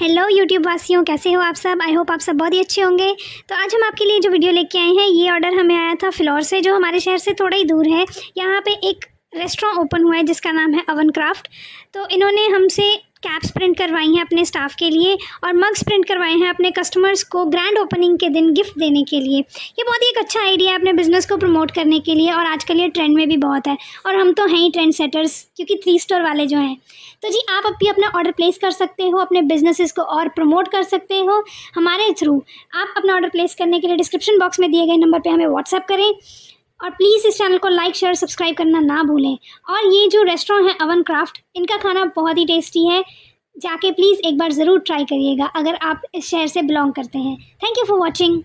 hello YouTube वासियों कैसे हो आप सब आई होप आप सब बहुत ही अच्छे होंगे तो आज हम आपके लिए जो वीडियो लेके आए हैं ये ऑर्डर हमें आया था फ्लोर से जो हमारे शहर से थोड़ा ही दूर है यहाँ पे एक रेस्टोरेंट ओपन हुआ है जिसका नाम है अवन क्राफ्ट तो इन्होंने हमसे कैप्स प्रिंट करवाई हैं अपने स्टाफ के लिए और मग्स प्रिंट करवाए हैं अपने कस्टमर्स को ग्रैंड ओपनिंग के दिन गिफ्ट देने के लिए ये बहुत ही एक अच्छा आइडिया है अपने बिज़नेस को प्रमोट करने के लिए और आजकल ये ट्रेंड में भी बहुत है और हम तो हैं ही ट्रेंड सेटर्स क्योंकि थ्री स्टोर वाले जो हैं तो जी आप अभी अपना ऑर्डर प्लेस कर सकते हो अपने बिजनेसेस को और प्रमोट कर सकते हो हमारे थ्रू आप अपना ऑर्डर प्लेस करने के लिए डिस्क्रिप्शन बॉक्स में दिए गए नंबर पर हमें व्हाट्सअप करें और प्लीज़ इस चैनल को लाइक शेयर सब्सक्राइब करना ना भूलें और ये जो रेस्टोरेंट है अवन क्राफ्ट इनका खाना बहुत ही टेस्टी है जाके प्लीज़ एक बार ज़रूर ट्राई करिएगा अगर आप इस शहर से बिलोंग करते हैं थैंक यू फॉर वॉचिंग